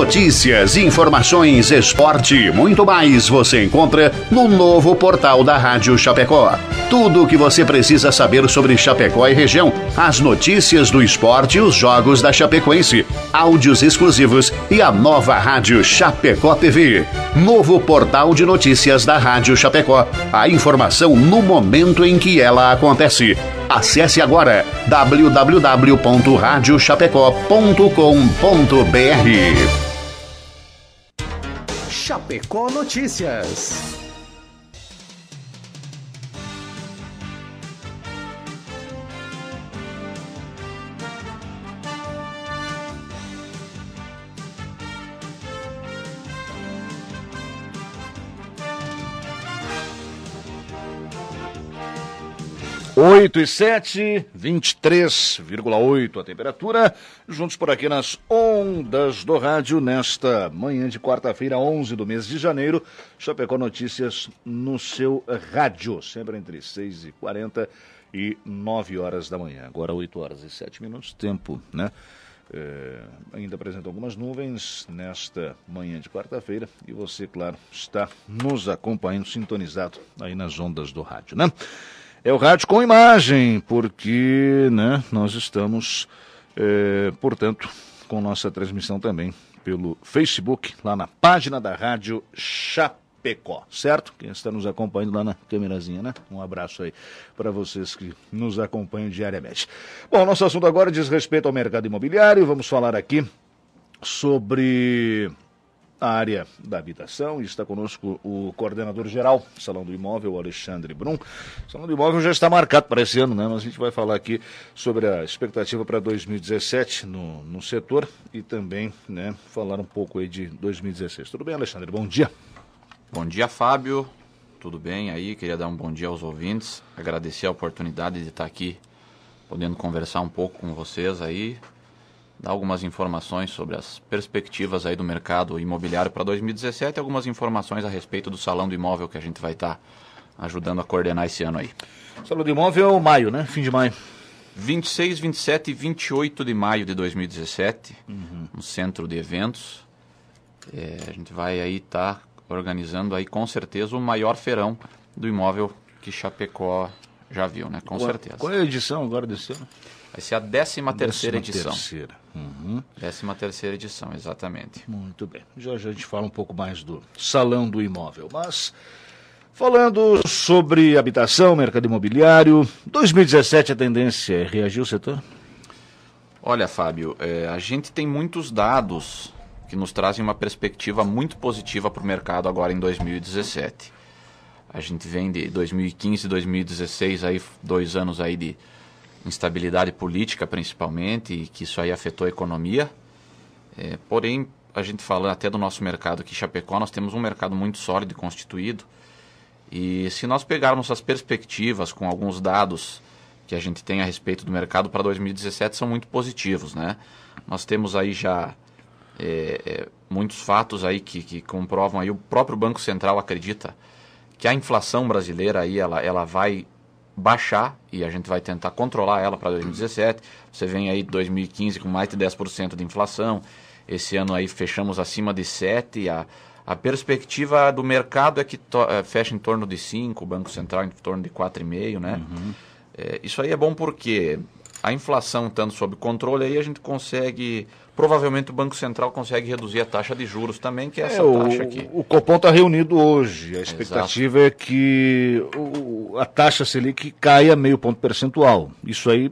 Notícias, informações, esporte e muito mais você encontra no novo portal da Rádio Chapecó. Tudo o que você precisa saber sobre Chapecó e região, as notícias do esporte e os jogos da Chapecoense, áudios exclusivos e a nova Rádio Chapecó TV. Novo portal de notícias da Rádio Chapecó. A informação no momento em que ela acontece. Acesse agora www.radiochapecó.com.br. Chapecó Notícias. 8 e 7, 23,8 a temperatura, juntos por aqui nas ondas do rádio, nesta manhã de quarta-feira, 11 do mês de janeiro. Chapecó Notícias no seu rádio, sempre entre 6 e 40 e 9 horas da manhã. Agora 8 horas e 7 minutos, tempo, né? É, ainda apresenta algumas nuvens nesta manhã de quarta-feira e você, claro, está nos acompanhando, sintonizado aí nas ondas do rádio, né? é o rádio com imagem, porque né, nós estamos, é, portanto, com nossa transmissão também pelo Facebook, lá na página da Rádio Chapecó, certo? Quem está nos acompanhando lá na câmerazinha, né? Um abraço aí para vocês que nos acompanham diariamente. Bom, nosso assunto agora diz respeito ao mercado imobiliário, vamos falar aqui sobre a área da habitação. Está conosco o coordenador geral do Salão do Imóvel, Alexandre Brum. O Salão do Imóvel já está marcado para esse ano, né? Mas a gente vai falar aqui sobre a expectativa para 2017 no, no setor e também, né, falar um pouco aí de 2016. Tudo bem, Alexandre? Bom dia. Bom dia, Fábio. Tudo bem aí? Queria dar um bom dia aos ouvintes, agradecer a oportunidade de estar aqui podendo conversar um pouco com vocês aí dar algumas informações sobre as perspectivas aí do mercado imobiliário para 2017 e algumas informações a respeito do Salão do Imóvel que a gente vai estar tá ajudando a coordenar esse ano aí. Salão do Imóvel, é maio, né? Fim de maio. 26, 27 e 28 de maio de 2017, uhum. um centro de eventos. É, a gente vai aí estar tá organizando aí com certeza o maior feirão do imóvel que Chapecó já viu, né? Com é, certeza. Qual é a edição agora desse ano? Vai ser a 13 terceira edição. Terceira. Uhum. 13 terceira edição, exatamente. Muito bem. Já, já a gente fala um pouco mais do Salão do Imóvel, mas... Falando sobre habitação, mercado imobiliário, 2017 a tendência é reagir o setor? Olha, Fábio, é, a gente tem muitos dados que nos trazem uma perspectiva muito positiva para o mercado agora em 2017. A gente vem de 2015, 2016, aí dois anos aí de instabilidade política principalmente, e que isso aí afetou a economia. É, porém, a gente fala até do nosso mercado aqui em Chapecó, nós temos um mercado muito sólido e constituído. E se nós pegarmos as perspectivas com alguns dados que a gente tem a respeito do mercado para 2017, são muito positivos, né? Nós temos aí já é, é, muitos fatos aí que, que comprovam aí, o próprio Banco Central acredita que a inflação brasileira aí, ela, ela vai baixar e a gente vai tentar controlar ela para 2017. Você vem aí 2015 com mais de 10% de inflação. Esse ano aí fechamos acima de 7 a a perspectiva do mercado é que é, fecha em torno de 5, o Banco Central em torno de 4,5, né? Uhum. É, isso aí é bom porque a inflação estando sob controle, aí a gente consegue provavelmente o Banco Central consegue reduzir a taxa de juros também, que é essa é, o, taxa aqui. O Copom está reunido hoje. A expectativa Exato. é que o, a taxa Selic caia meio ponto percentual. Isso aí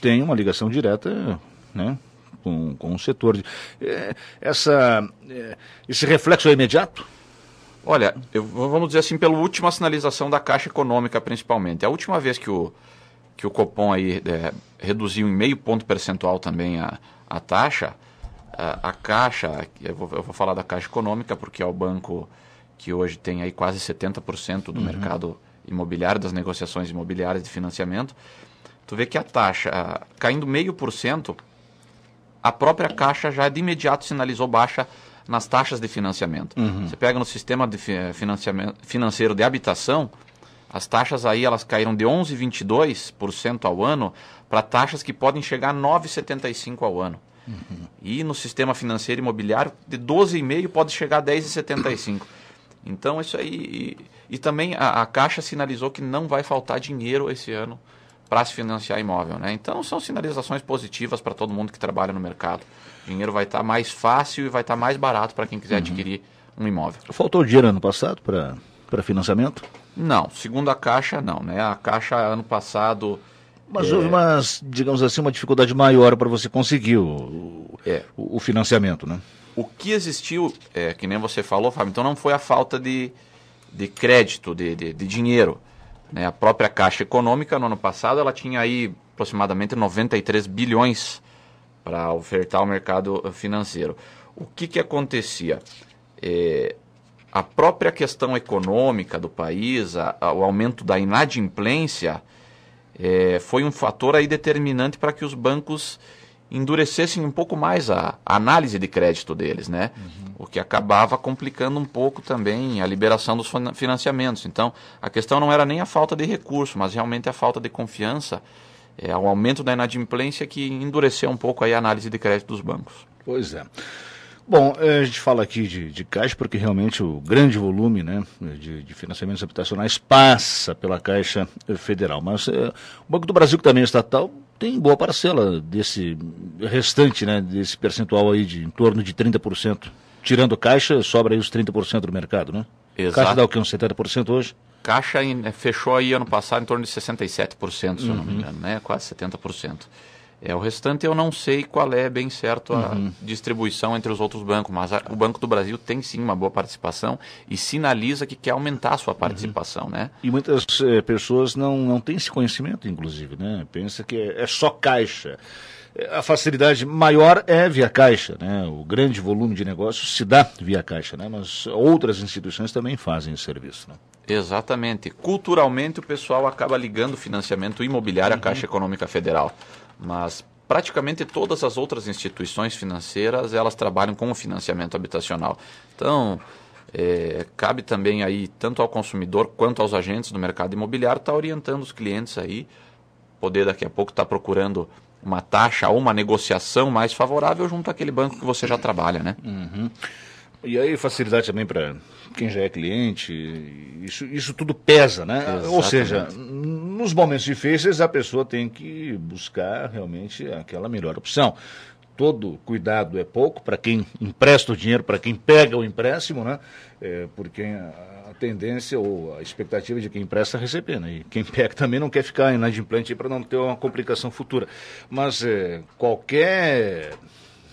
tem uma ligação direta né, com, com o setor. É, essa, é, esse reflexo é imediato? Olha, eu, vamos dizer assim, pela última sinalização da Caixa Econômica, principalmente. A última vez que o, que o Copom aí, é, reduziu em meio ponto percentual também a, a taxa, a, Caixa, eu vou, eu vou, falar da Caixa Econômica, porque é o banco que hoje tem aí quase 70% do uhum. mercado imobiliário, das negociações imobiliárias de financiamento. Tu vê que a taxa caindo meio por cento, a própria Caixa já de imediato sinalizou baixa nas taxas de financiamento. Uhum. Você pega no sistema de financiamento, financeiro de habitação, as taxas aí elas caíram de 11,22% ao ano para taxas que podem chegar a 9,75% ao ano. Uhum. E no sistema financeiro imobiliário, de 12,5% pode chegar a 10,75%. Então, isso aí. E, e também a, a, Caixa sinalizou que não vai faltar dinheiro esse ano para se financiar imóvel. Né? Então, são sinalizações positivas para todo mundo que trabalha no mercado. O dinheiro vai estar tá mais fácil e vai estar tá mais barato para quem quiser uhum. adquirir um imóvel. Faltou dinheiro ano passado para para financiamento? Não, segundo a Caixa, não. Né? A Caixa, ano passado... Mas é... houve, uma, digamos assim, uma dificuldade maior para você conseguir o, é. o, o, financiamento, né? O que existiu, é, que nem você falou, Fábio, então não foi a falta de, de crédito, de, de, de dinheiro. Né? A própria Caixa Econômica, no ano passado, ela tinha aí aproximadamente 93 bilhões para ofertar ao mercado financeiro. O que, que acontecia? É, a própria questão econômica do país, a, a, o aumento da inadimplência, é, foi um fator aí determinante para que os bancos endurecessem um pouco mais a, a análise de crédito deles, né? Uhum. O que acabava complicando um pouco também a liberação dos financiamentos. Então, a questão não era nem a falta de recurso, mas realmente a falta de confiança, é, o aumento da inadimplência que endureceu um pouco aí a análise de crédito dos bancos. Pois é. Bom, eh, a gente fala aqui de, de Caixa porque realmente o grande volume né, de, de financiamentos habitacionais passa pela Caixa Federal. Mas é, o Banco do Brasil, que também é estatal, tem boa parcela desse restante, né, desse percentual aí de em torno de 30%. Tirando Caixa, sobra aí os 30% do mercado, né? Exato. Caixa dá o quê? Uns 70% hoje? Caixa eh, fechou aí ano passado em torno de 67%, se uhum. eu não me uhum. engano, né? Quase 70%. É, o restante eu não sei qual é bem certo a uhum. distribuição entre os outros bancos, mas a, o Banco do Brasil tem sim uma boa participação e sinaliza que quer aumentar a sua uhum. participação, uhum. né? E muitas é, pessoas não, não têm esse conhecimento, inclusive, né? Pensa que é, é só caixa a facilidade maior é via Caixa, né? O grande volume de negócios se dá via Caixa, né? Mas outras instituições também fazem esse serviço, né? Exatamente. Culturalmente o pessoal acaba ligando financiamento imobiliário à Caixa uhum. Econômica Federal mas praticamente todas as outras instituições financeiras elas trabalham com o financiamento habitacional. Então, é, cabe também aí tanto ao consumidor quanto aos agentes do mercado imobiliário estar tá orientando os clientes aí, poder daqui a pouco estar tá procurando uma taxa ou uma negociação mais favorável junto àquele banco que você já trabalha, né? Uhum. E aí facilidade também para quem já é cliente, isso, isso tudo pesa, né? Exatamente. Ou seja, nos momentos difíceis a pessoa tem que buscar realmente aquela melhor opção. Todo cuidado é pouco para quem empresta o dinheiro, para quem pega o empréstimo, né? É, porque a tendência ou a expectativa é de quem empresta é receber, né? E quem pega também não quer ficar inadimplente para não ter uma complicação futura. Mas é, qualquer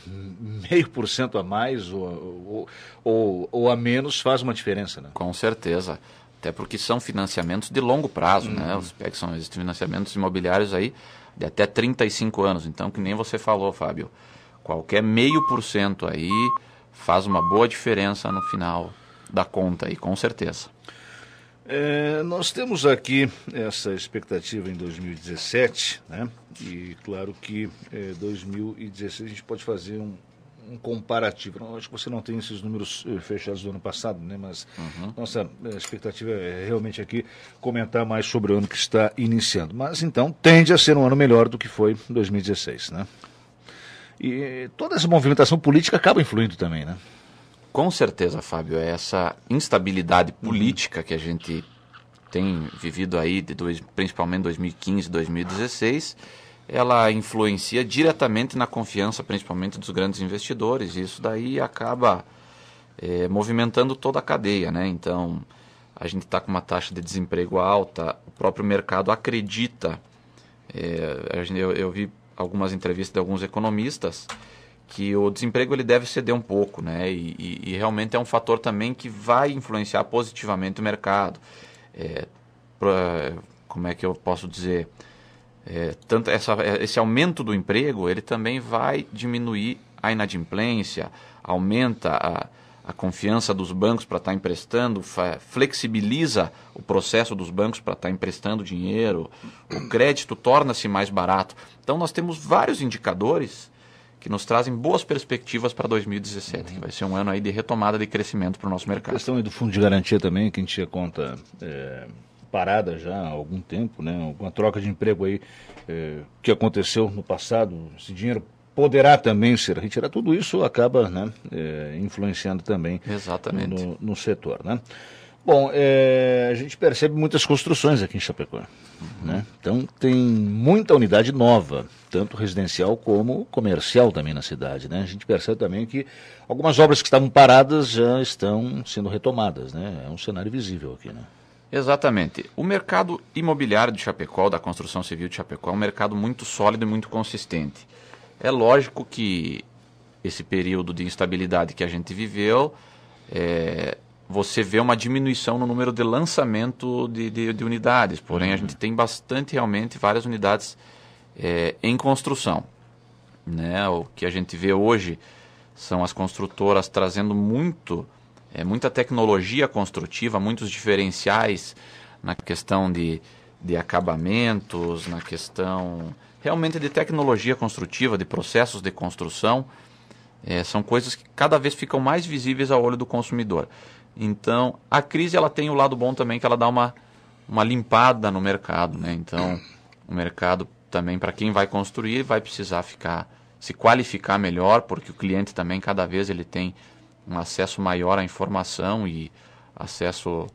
meio por cento a mais ou, ou, ou, a menos faz uma diferença, né? Com certeza. Até porque são financiamentos de longo prazo, né? uhum. né? Os PECs são esses financiamentos imobiliários aí de até 35 anos. Então, que nem você falou, Fábio, qualquer meio por cento aí faz uma boa diferença no final da conta aí, com certeza. É, nós temos aqui essa expectativa em 2017, né? E claro que é, 2016 a gente pode fazer um, um comparativo. acho que você não tem esses números eh, fechados do ano passado, né? Mas uhum. nossa eh, expectativa é realmente aqui comentar mais sobre o ano que está iniciando. Mas então tende a ser um ano melhor do que foi 2016, né? E toda essa movimentação política acaba influindo também, né? Com certeza, Fábio, é essa instabilidade política que a gente tem vivido aí, de dois, principalmente 2015 2016, ela influencia diretamente na confiança, principalmente dos grandes investidores. E isso daí acaba é, movimentando toda a cadeia, né? Então, a gente está com uma taxa de desemprego alta, o próprio mercado acredita. É, eu, eu vi algumas entrevistas de alguns economistas que o desemprego ele deve ceder um pouco, né? E, e, e realmente é um fator também que vai influenciar positivamente o mercado. É, pra, como é que eu posso dizer? É, tanto essa, é, esse aumento do emprego ele também vai diminuir a inadimplência, aumenta a, a confiança dos bancos para estar tá emprestando, flexibiliza o processo dos bancos para estar tá emprestando dinheiro, o crédito torna-se mais barato. Então nós temos vários indicadores que nos trazem boas perspectivas para 2017, que vai ser um ano aí de retomada de crescimento para o nosso mercado. A questão do fundo de garantia também, que a gente tinha conta é, parada já há algum tempo, né? Alguma troca de emprego aí é, que aconteceu no passado, esse dinheiro poderá também ser retirado. Tudo isso acaba né, é, influenciando também Exatamente. No, no setor, né? Bom, é, a gente percebe muitas construções aqui em Chapecó. Né? Então tem muita unidade nova, tanto residencial como comercial também na cidade. Né? A gente percebe também que algumas obras que estavam paradas já estão sendo retomadas. Né? É um cenário visível aqui. Né? Exatamente. O mercado imobiliário de Chapecó, da construção civil de Chapecó, é um mercado muito sólido e muito consistente. É lógico que esse período de instabilidade que a gente viveu é, você vê uma diminuição no número de lançamento de, de, de unidades. Porém, a gente tem bastante, realmente, várias unidades é, em construção. Né? O que a gente vê hoje são as construtoras trazendo muito, é, muita tecnologia construtiva, muitos diferenciais na questão de, de acabamentos, na questão realmente de tecnologia construtiva, de processos de construção. É, são coisas que cada vez ficam mais visíveis ao olho do consumidor. Então, a crise ela tem o lado bom também, que ela dá uma, uma limpada no mercado, né? Então, o mercado também, para quem vai construir, vai precisar ficar, se qualificar melhor, porque o cliente também, cada vez, ele tem um acesso maior à informação e acesso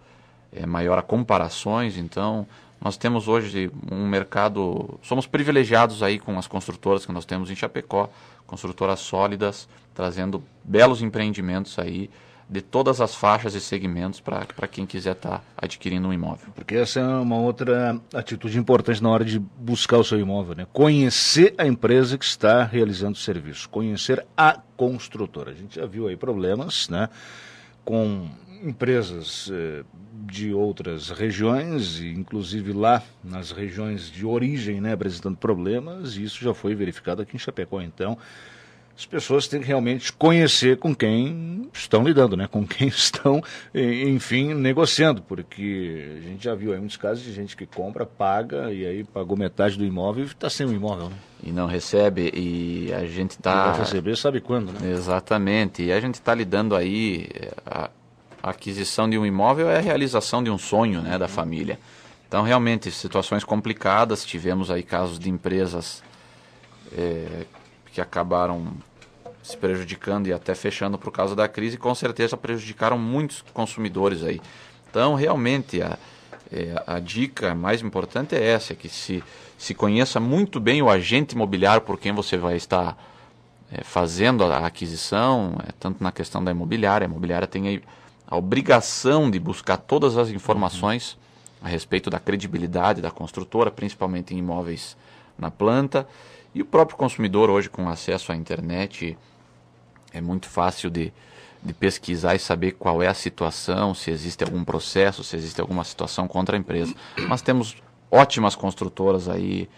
é, maior a comparações. Então, nós temos hoje um mercado, somos privilegiados aí com as construtoras que nós temos em Chapecó, construtoras sólidas, trazendo belos empreendimentos aí, de todas as faixas e segmentos para quem quiser estar tá adquirindo um imóvel. Porque essa é uma outra atitude importante na hora de buscar o seu imóvel, né? Conhecer a empresa que está realizando o serviço, conhecer a construtora. A gente já viu aí problemas, né? Com empresas eh, de outras regiões, inclusive lá nas regiões de origem, né, apresentando problemas, e isso já foi verificado aqui em Chapecó. Então, as pessoas têm que realmente conhecer com quem estão lidando, né? com quem estão, enfim, negociando, porque a gente já viu aí muitos casos de gente que compra, paga e aí pagou metade do imóvel e está sem o imóvel. Né? E não recebe, e a gente está. Vai receber, sabe quando, né? Exatamente, e a gente está lidando aí. A, aquisição de um imóvel é a realização de um sonho né, da uhum. família. Então, realmente, situações complicadas. Tivemos aí casos de empresas é, que acabaram se prejudicando e até fechando por causa da crise, com certeza prejudicaram muitos consumidores aí. Então, realmente, a, é, a dica mais importante é essa, que se, se conheça muito bem o agente imobiliário por quem você vai estar é, fazendo a aquisição, é, tanto na questão da imobiliária, a imobiliária tem a obrigação de buscar todas as informações a respeito da credibilidade da construtora, principalmente em imóveis na planta, e o próprio consumidor hoje com acesso à internet é muito fácil de, de pesquisar e saber qual é a situação, se existe algum processo, se existe alguma situação contra a empresa. Mas temos ótimas construtoras aí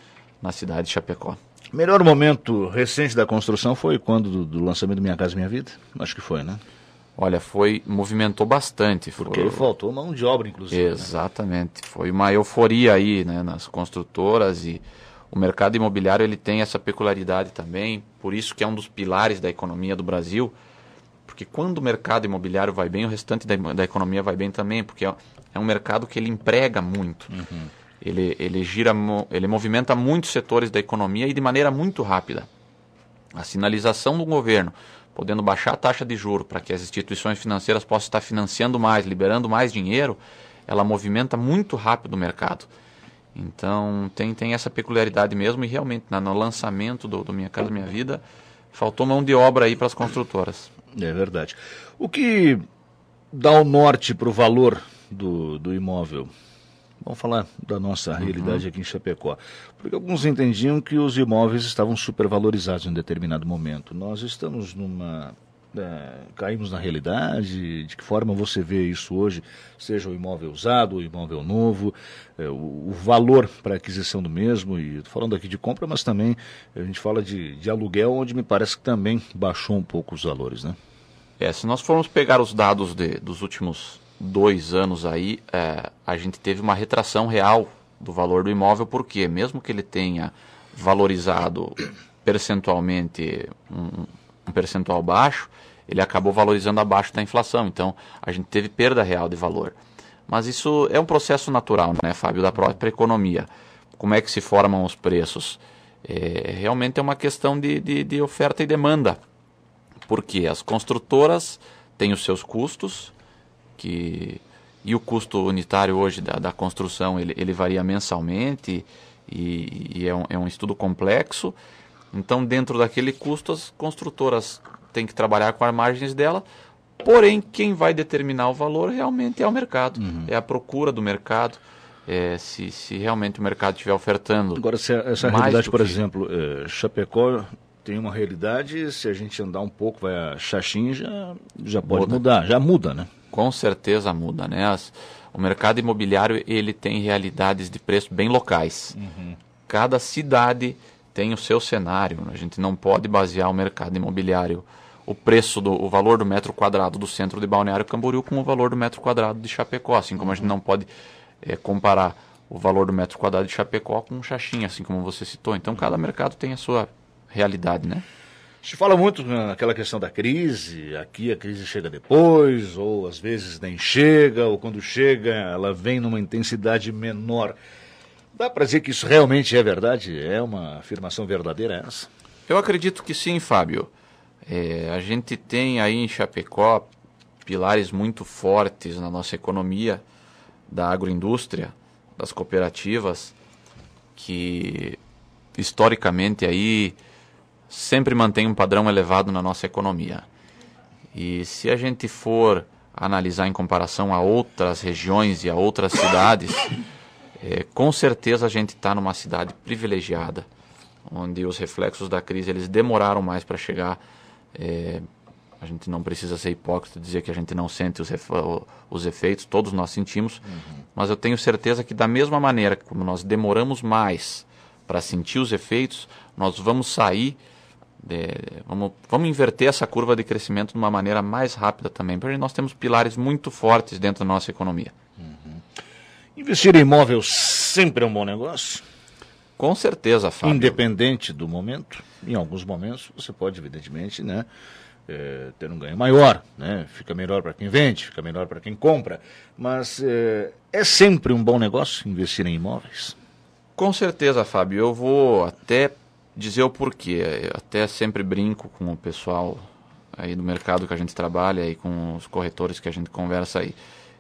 na cidade de Chapecó. Melhor momento recente da construção foi quando do, do lançamento Minha Casa Minha Vida? Acho que foi, né? Olha, foi movimentou bastante. Porque foi... faltou mão de obra, inclusive. Né? Exatamente. Né? Foi uma euforia aí né, nas construtoras e o mercado imobiliário ele tem essa peculiaridade também, por isso que é um dos pilares da economia do Brasil, porque quando o mercado imobiliário vai bem, o restante da, da economia vai bem também, porque é, é, um mercado que ele emprega muito. Uhum. Ele, ele gira, ele movimenta muitos setores da economia e de maneira muito rápida. A sinalização do governo, podendo baixar a taxa de juro para que as instituições financeiras possam estar financiando mais, liberando mais dinheiro, ela movimenta muito rápido o mercado. Então tem, tem essa peculiaridade mesmo e realmente na, no lançamento do, do Minha Casa Minha Vida faltou mão de obra aí para as construtoras. É verdade. O que dá o norte para o valor do, do imóvel? Vamos falar da nossa uhum. realidade uhum. aqui em Chapecó. Porque alguns entendiam que os imóveis estavam supervalorizados em determinado momento. Nós estamos numa é, caímos na realidade? De que forma você vê isso hoje, seja o imóvel usado, o imóvel novo, é, o, o, valor para aquisição do mesmo? E estou falando aqui de compra, mas também a gente fala de, de aluguel, onde me parece que também baixou um pouco os valores, né? É, se nós formos pegar os dados de, dos últimos dois anos aí, é, a gente teve uma retração real do valor do imóvel, porque mesmo que ele tenha valorizado percentualmente um, um percentual baixo, ele acabou valorizando abaixo da inflação. Então, a gente teve perda real de valor. Mas isso é um processo natural, né, Fábio, da própria economia. Como é que se formam os preços? É, realmente é uma questão de, de, de oferta e demanda. Porque as construtoras têm os seus custos, que e o custo unitário hoje da, da construção ele, ele varia mensalmente e, e é, um, é um estudo complexo então, dentro daquele custo, as construtoras têm que trabalhar com as margens dela. Porém, quem vai determinar o valor realmente é o mercado, uhum. é a procura do mercado. É, se, se, realmente o mercado estiver ofertando. Agora, se essa realidade, por que... exemplo, é, Chapecó tem uma realidade, se a gente andar um pouco, vai a Xaxim, já, já pode muda. mudar, já muda, né? Com certeza muda, né? As, o mercado imobiliário ele tem realidades de preço bem locais. Uhum. Cada cidade tem o seu cenário. Né? A gente não pode basear o mercado imobiliário, o preço do o valor do metro quadrado do centro de Balneário Camboriú com o valor do metro quadrado de Chapecó, assim como a gente uhum. não pode é, comparar o valor do metro quadrado de Chapecó com Xaxim, assim como você citou. Então cada uhum. mercado tem a sua realidade, né? Se fala muito né, naquela questão da crise, aqui a crise chega depois, ou às vezes nem chega, ou quando chega ela vem numa intensidade menor. Dá para dizer que isso realmente é verdade? É uma afirmação verdadeira essa? Eu acredito que sim, Fábio. É, a gente tem aí em Chapecó pilares muito fortes na nossa economia da agroindústria, das cooperativas, que historicamente aí sempre mantém um padrão elevado na nossa economia. E se a gente for analisar em comparação a outras regiões e a outras cidades é, com certeza a gente está numa cidade privilegiada, onde os reflexos da crise eles demoraram mais para chegar. É, a gente não precisa ser hipócrita dizer que a gente não sente os, os efeitos, todos nós sentimos, uhum. mas eu tenho certeza que da mesma maneira como nós demoramos mais para sentir os efeitos, nós vamos sair, é, vamos, vamos inverter essa curva de crescimento de uma maneira mais rápida também, porque nós temos pilares muito fortes dentro da nossa economia. Investir em imóvel sempre é um bom negócio. Com certeza, Fábio. Independente do momento, em alguns momentos você pode, evidentemente, né, é, ter um ganho maior, né? Fica melhor para quem vende, fica melhor para quem compra, mas é, é sempre um bom negócio investir em imóveis. Com certeza, Fábio. Eu vou até dizer o porquê. Eu até sempre brinco com o pessoal aí do mercado que a gente trabalha e com os corretores que a gente conversa aí.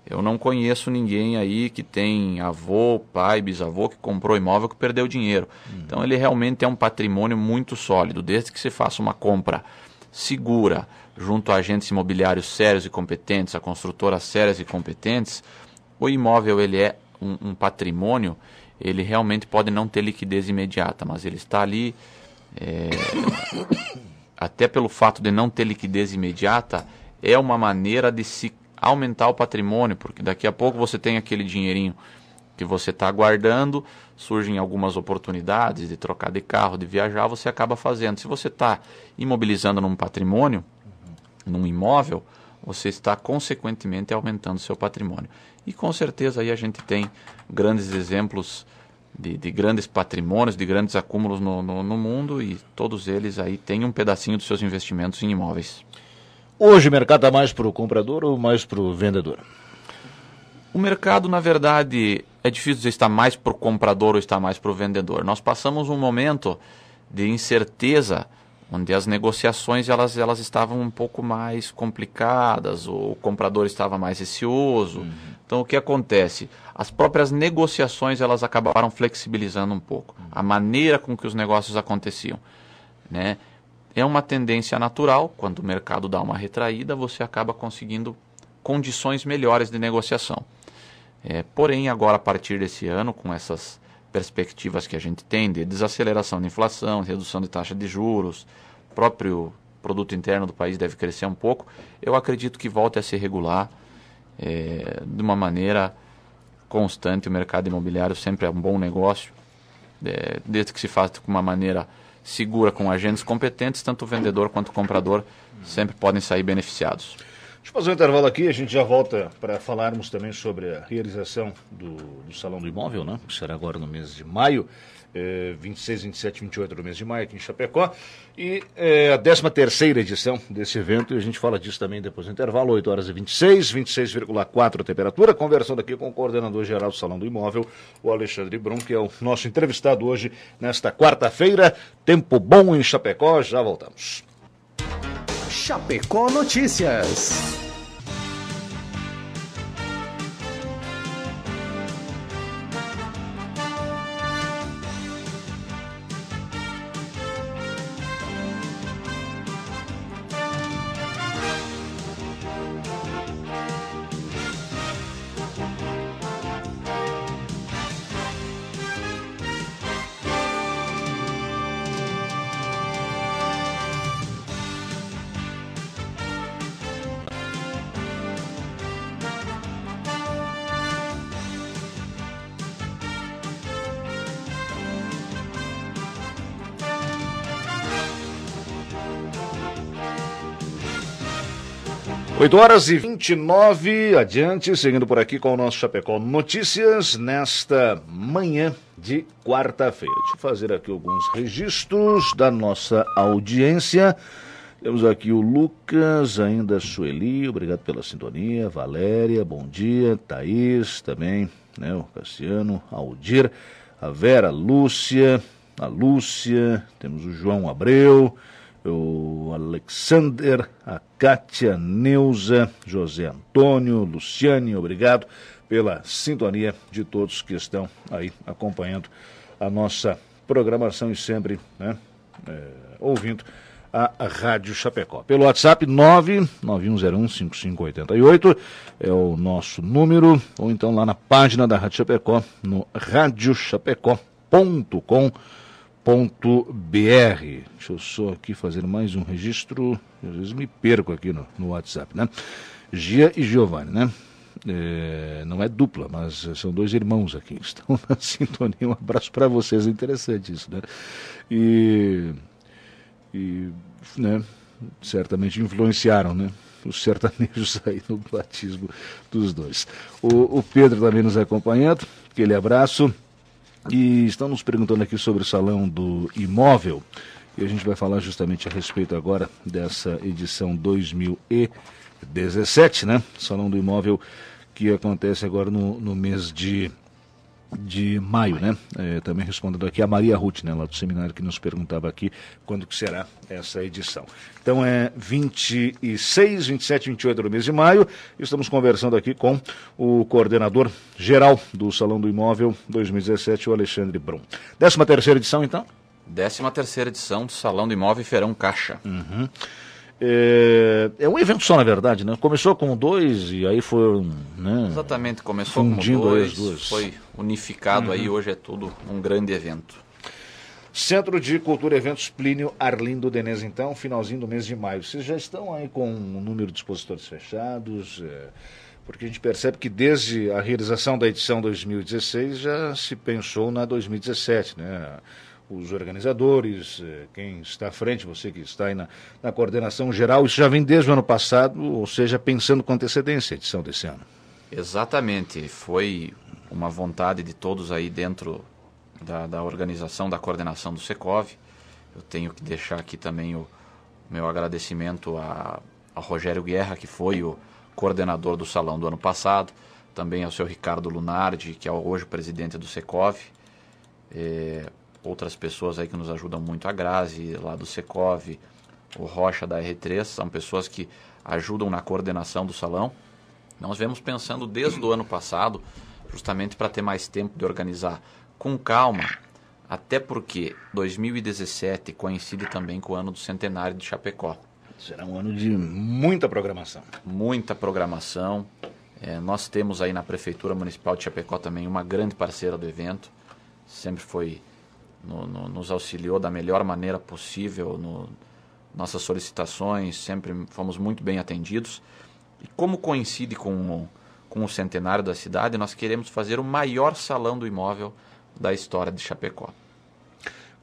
Eu não conheço ninguém aí que tem avô, pai, bisavô que comprou imóvel que perdeu dinheiro. Uhum. Então ele realmente é um patrimônio muito sólido, desde que se faça uma compra segura junto a agentes imobiliários sérios e competentes, a construtoras sérias e competentes, o imóvel ele é um, um, patrimônio, ele realmente pode não ter liquidez imediata, mas ele está ali é, até pelo fato de não ter liquidez imediata é uma maneira de se aumentar o patrimônio, porque daqui a pouco você tem aquele dinheirinho que você está guardando, surgem algumas oportunidades de trocar de carro, de viajar, você acaba fazendo. Se você está imobilizando num patrimônio, num imóvel, você está consequentemente aumentando seu patrimônio. E com certeza aí a gente tem grandes exemplos de, de grandes patrimônios, de grandes acúmulos no, no, no mundo e todos eles aí têm um pedacinho dos seus investimentos em imóveis. Hoje o mercado está mais para o comprador ou mais para o vendedor? O mercado, na verdade, é difícil dizer está mais para o comprador ou está mais para o vendedor. Nós passamos um momento de incerteza onde as negociações elas, elas estavam um pouco mais complicadas, o comprador estava mais receoso. Uhum. Então o que acontece? As próprias negociações elas acabaram flexibilizando um pouco uhum. a maneira com que os negócios aconteciam, né? é uma tendência natural, quando o mercado dá uma retraída, você acaba conseguindo condições melhores de negociação. É, porém, agora a partir desse ano, com essas perspectivas que a gente tem de desaceleração da inflação, redução de taxa de juros, próprio produto interno do país deve crescer um pouco, eu acredito que volte a se regular é, de uma maneira constante. O mercado imobiliário sempre é um bom negócio, é, desde que se faça de uma maneira segura com agentes competentes, tanto o vendedor quanto o comprador sempre podem sair beneficiados. Deixa eu fazer um intervalo aqui, a gente já volta para falarmos também sobre a realização do, do Salão do Imóvel, né? que será agora no mês de maio é, 26, 27, 28 do mês de maio aqui em Chapecó. E é, a 13 terceira edição desse evento, e a gente fala disso também depois do intervalo, 8 horas e 26, 26,4 a temperatura, conversando aqui com o coordenador geral do Salão do Imóvel, o Alexandre Brum, que é o nosso entrevistado hoje, nesta quarta-feira. Tempo bom em Chapecó, já voltamos. Chapecó Notícias. 8 horas e 29, adiante, seguindo por aqui com o nosso Chapecó Notícias, nesta manhã de quarta-feira. Deixa eu fazer aqui alguns registros da nossa audiência. Temos aqui o Lucas, ainda Sueli, obrigado pela sintonia. Valéria, bom dia. Thaís também, né? O Cassiano, Aldir, a Vera, Lúcia, a Lúcia, temos o João Abreu o Alexander, a Kátia, Neuza, José Antônio, Luciane, obrigado pela sintonia de todos que estão aí acompanhando a nossa programação e sempre né, é, ouvindo a Rádio Chapecó. Pelo WhatsApp 991015588 é o nosso número, ou então lá na página da Rádio Chapecó, no radiochapecó.com.br www.radiocultura.com.br. Deixa eu só aqui fazer mais um registro. Às vezes me perco aqui no, no WhatsApp, né? Gia e Giovanni, né? É, não é dupla, mas são dois irmãos aqui que estão na sintonia. Um abraço para vocês, é interessante isso, né? E, e né? certamente influenciaram, né? Os sertanejos aí no batismo dos dois. O, o Pedro também nos acompanhando, aquele abraço. E estão nos perguntando aqui sobre o Salão do Imóvel. E a gente vai falar justamente a respeito agora dessa edição 2017, né? Salão do Imóvel que acontece agora no, no mês de de maio, né? É, também respondendo aqui a Maria Ruth, né, lá do seminário, que nos perguntava aqui quando que será essa edição. Então é 26, 27, 28 do mês de maio. Estamos conversando aqui com o coordenador geral do Salão do Imóvel 2017, o Alexandre Brum. 13 terceira edição, então? 13 terceira edição do Salão do Imóvel Ferão Caixa. Uhum. É, é, um evento só, na verdade, né? Começou com dois e aí foram. Né, Exatamente, começou com dois, foi unificado uhum. aí, hoje é tudo um grande evento. Centro de Cultura Eventos Plínio Arlindo Denez, então, finalzinho do mês de maio. Vocês já estão aí com um número de expositores fechados, é, porque a gente percebe que desde a realização da edição 2016 já se pensou na 2017, né? os organizadores, eh, quem está à frente, você que está aí na, na coordenação geral. Isso já vem desde o ano passado, ou seja, pensando com antecedência a edição desse ano. Exatamente. Foi uma vontade de todos aí dentro da, da organização, da coordenação do SECOV. Eu tenho que deixar aqui também o meu agradecimento a, a Rogério Guerra, que foi o coordenador do salão do ano passado, também ao seu Ricardo Lunardi, que é hoje presidente do SECOV. É, outras pessoas aí que nos ajudam muito, a Grazi, lá do Secov, o Rocha da R3, são pessoas que ajudam na coordenação do salão. Nós vemos pensando desde o ano passado, justamente para ter mais tempo de organizar com calma, até porque 2017 coincide também com o ano do centenário de Chapecó. Será um ano de muita programação. Muita programação. É, nós temos aí na Prefeitura Municipal de Chapecó também uma grande parceira do evento. Sempre foi no, no, nos auxiliou da melhor maneira possível. No, nossas solicitações, sempre fomos muito bem atendidos. E como coincide com o, com o centenário da cidade, nós queremos fazer o maior salão do imóvel da história de Chapecó.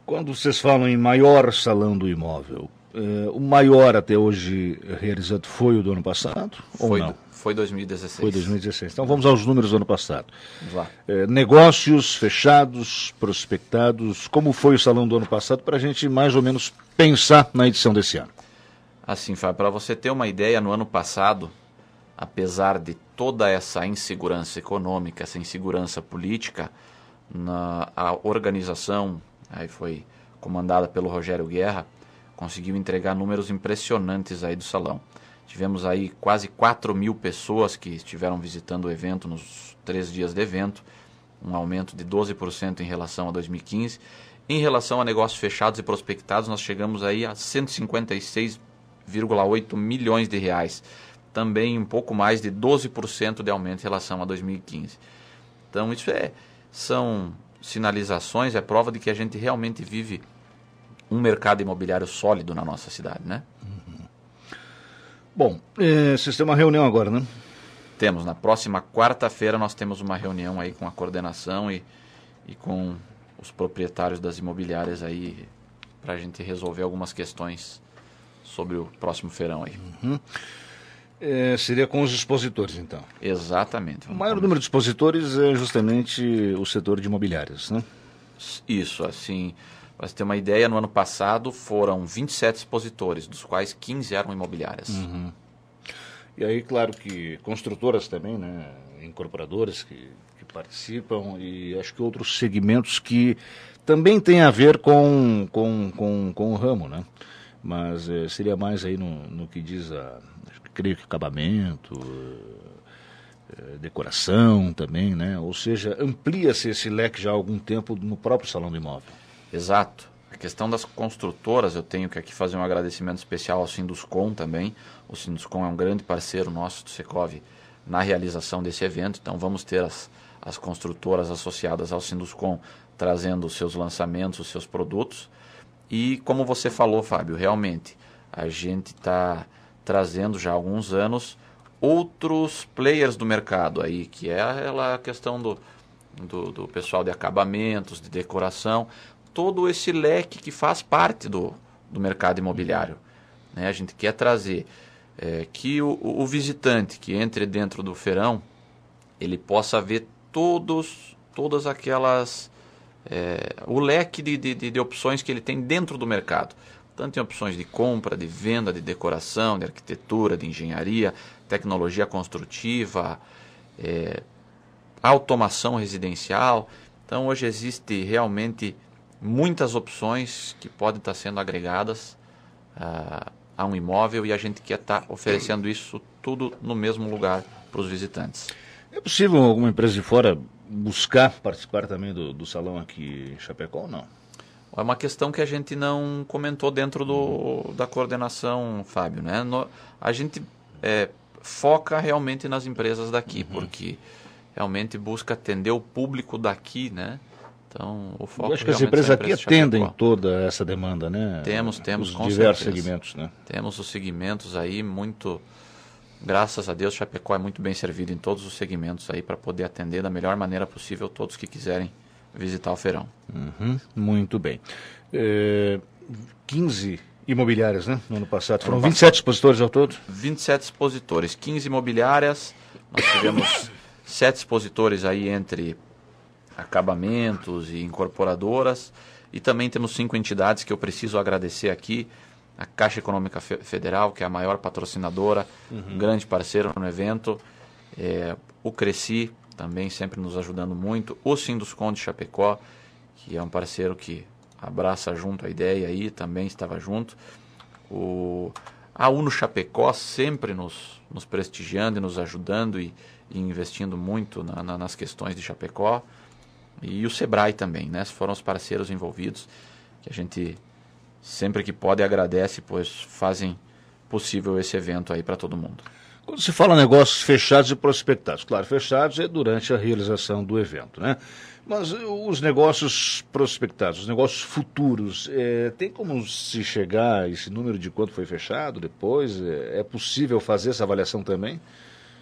Quando vocês falam em maior salão do imóvel, eh, o maior até hoje realizado foi o do ano passado? Foi, ou não? Foi 2016. Foi 2016. Então vamos aos números do ano passado. Vamos lá. É, negócios fechados, prospectados. Como foi o salão do ano passado para a gente mais ou menos pensar na edição desse ano? Assim, Fábio, para você ter uma ideia, no ano passado, apesar de toda essa insegurança econômica, essa insegurança política, na, a organização, aí foi comandada pelo Rogério Guerra, conseguiu entregar números impressionantes aí do salão. Tivemos aí quase 4 mil pessoas que estiveram visitando o evento nos três dias de evento, um aumento de 12% em relação a 2015. Em relação a negócios fechados e prospectados, nós chegamos aí a 156,8 milhões de reais, também um pouco mais de 12% de aumento em relação a 2015. Então isso é são sinalizações, é prova de que a gente realmente vive um mercado imobiliário sólido na nossa cidade, né? Uhum. Bom, é, vocês têm uma reunião agora, né? Temos. Na próxima quarta-feira nós temos uma reunião aí com a coordenação e, e com os proprietários das imobiliárias aí para a gente resolver algumas questões sobre o próximo feirão aí. Uhum. É, seria com os expositores, então. Exatamente. O maior começar. número de expositores é justamente o setor de imobiliárias, né? Isso, assim, para você ter uma ideia, no ano passado foram 27 expositores, dos quais 15 eram imobiliárias. Uhum. E aí, claro que construtoras também, né? incorporadoras que, que participam e acho que outros segmentos que também têm a ver com, com, com, com o ramo, né? Mas é, seria mais aí no, no que diz a, creio que acabamento, eh, decoração também, né? Ou seja, amplia-se esse leque já há algum tempo no próprio salão do imóvel. Exato. A questão das construtoras, eu tenho que aqui fazer um agradecimento especial ao Sinduscom também. O Sinduscom é um grande parceiro nosso do Secov na realização desse evento. Então vamos ter as, as construtoras associadas ao Sinduscom trazendo os seus lançamentos, os seus produtos. E como você falou, Fábio, realmente a gente está trazendo já há alguns anos outros players do mercado aí, que é a questão do, do, do pessoal de acabamentos, de decoração, todo esse leque que faz parte do, do mercado imobiliário. Né? A gente quer trazer é, que o, o visitante que entre dentro do feirão, ele possa ver todos, todas aquelas... É, o leque de, de, de, opções que ele tem dentro do mercado. Tanto em opções de compra, de venda, de decoração, de arquitetura, de engenharia, tecnologia construtiva, é, automação residencial. Então hoje existe realmente muitas opções que podem estar sendo agregadas uh, a um imóvel e a gente quer estar oferecendo isso tudo no mesmo lugar para os visitantes. É possível alguma empresa de fora buscar participar também do, do salão aqui em Chapecó ou não? É uma questão que a gente não comentou dentro do, uhum. da coordenação, Fábio. Né? No, a gente é, foca realmente nas empresas daqui, uhum. porque realmente busca atender o público daqui, né? Então, o foco Eu acho que as empresas aqui atendem Chapecó. toda essa demanda, né? Temos, temos, Os com diversos certeza. segmentos, né? Temos os segmentos aí muito graças a Deus, Chapecó é muito bem servido em todos os segmentos aí para poder atender da melhor maneira possível todos que quiserem visitar o feirão. Uhum, muito bem. É, 15 imobiliárias, né? No ano passado. Foram ano 27 passado, expositores ao todo? 27 expositores, 15 imobiliárias. Nós tivemos 7 expositores aí entre acabamentos e incorporadoras. E também temos cinco entidades que eu preciso agradecer aqui. A Caixa Econômica Federal, que é a maior patrocinadora, uhum. grande parceiro no evento. É, o Cresci, também sempre nos ajudando muito. O Sinduscon de Chapecó, que é um parceiro que abraça junto a ideia aí, também estava junto. O, a Uno Chapecó sempre nos, nos prestigiando e nos ajudando e, e investindo muito na, na, nas questões de Chapecó e o Sebrae também, né? Foram os parceiros envolvidos, que a gente sempre que pode agradece, pois fazem possível esse evento aí para todo mundo. Quando se fala negócios fechados e prospectados, claro, fechados é durante a realização do evento, né? Mas os negócios prospectados, os negócios futuros, é, tem como se chegar a esse número de quanto foi fechado depois? É, é possível fazer essa avaliação também?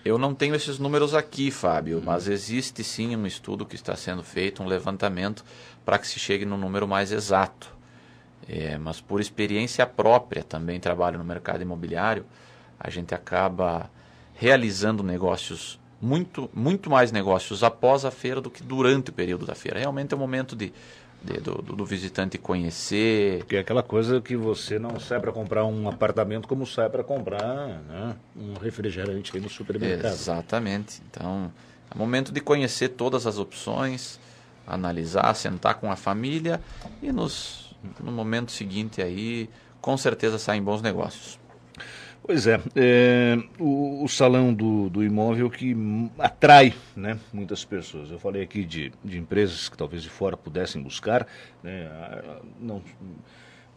Eu não tenho esses números aqui, Fábio, uhum. mas existe sim um estudo que está sendo feito, um levantamento, para que se chegue no número mais exato. É, mas por experiência própria, também trabalho no mercado imobiliário, a gente acaba realizando negócios muito, muito mais negócios após a feira do que durante o período da feira. Realmente é um momento de de, do, do, visitante conhecer. Porque é aquela coisa que você não sai para comprar um apartamento como sai para comprar né, um refrigerante aí no supermercado. Exatamente. Então, é momento de conhecer todas as opções, analisar, sentar com a família e nos, no momento seguinte aí, com certeza saem bons negócios. Pois é, é o, o, salão do, do, imóvel que atrai né, muitas pessoas. Eu falei aqui de, de empresas que talvez de fora pudessem buscar, né, não